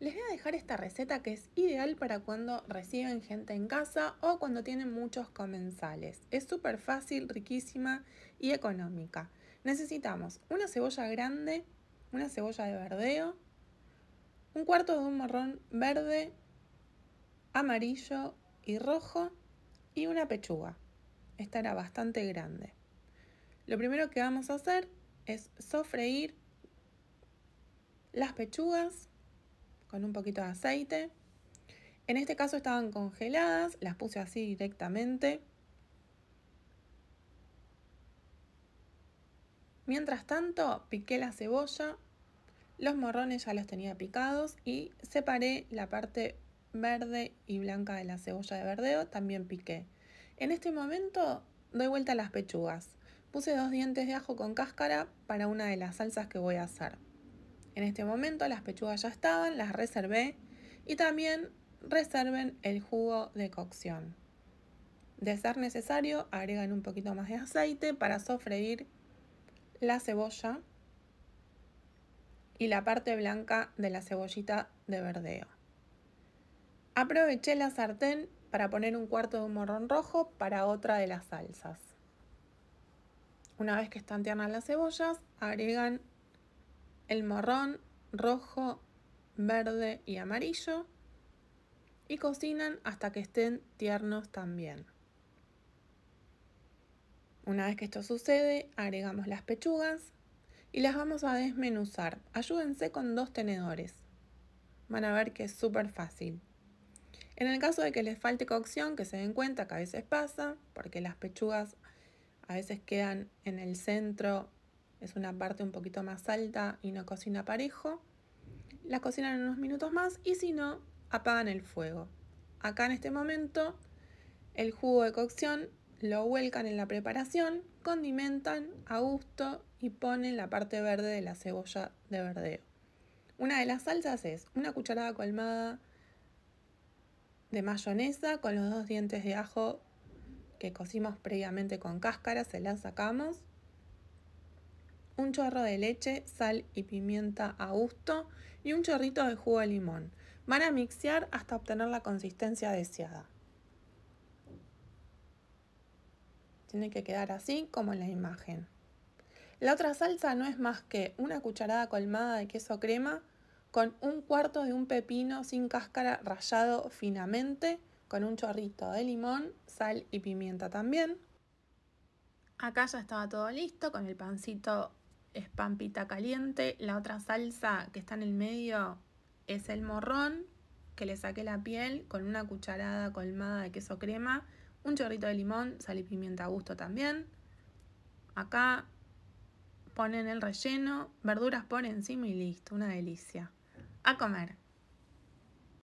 Les voy a dejar esta receta que es ideal para cuando reciben gente en casa o cuando tienen muchos comensales. Es súper fácil, riquísima y económica. Necesitamos una cebolla grande, una cebolla de verdeo, un cuarto de un morrón verde, amarillo y rojo y una pechuga. Esta era bastante grande. Lo primero que vamos a hacer es sofreír las pechugas con un poquito de aceite. En este caso estaban congeladas, las puse así directamente. Mientras tanto, piqué la cebolla, los morrones ya los tenía picados y separé la parte verde y blanca de la cebolla de verdeo, también piqué. En este momento doy vuelta a las pechugas. Puse dos dientes de ajo con cáscara para una de las salsas que voy a hacer. En este momento las pechugas ya estaban, las reservé y también reserven el jugo de cocción. De ser necesario, agregan un poquito más de aceite para sofreír la cebolla y la parte blanca de la cebollita de verdeo. Aproveché la sartén para poner un cuarto de un morrón rojo para otra de las salsas. Una vez que están tiernas las cebollas, agregan el morrón, rojo, verde y amarillo y cocinan hasta que estén tiernos también. Una vez que esto sucede, agregamos las pechugas y las vamos a desmenuzar. Ayúdense con dos tenedores. Van a ver que es súper fácil. En el caso de que les falte cocción, que se den cuenta que a veces pasa, porque las pechugas a veces quedan en el centro es una parte un poquito más alta y no cocina parejo. La cocinan unos minutos más y si no, apagan el fuego. Acá en este momento el jugo de cocción lo vuelcan en la preparación, condimentan a gusto y ponen la parte verde de la cebolla de verdeo. Una de las salsas es una cucharada colmada de mayonesa con los dos dientes de ajo que cocimos previamente con cáscara, se la sacamos un chorro de leche, sal y pimienta a gusto y un chorrito de jugo de limón. Van a mixear hasta obtener la consistencia deseada. Tiene que quedar así como en la imagen. La otra salsa no es más que una cucharada colmada de queso crema con un cuarto de un pepino sin cáscara rallado finamente, con un chorrito de limón, sal y pimienta también. Acá ya estaba todo listo con el pancito es pampita caliente. La otra salsa que está en el medio es el morrón, que le saqué la piel con una cucharada colmada de queso crema, un chorrito de limón, sal y pimienta a gusto también. Acá ponen el relleno, verduras por encima y listo, una delicia. A comer.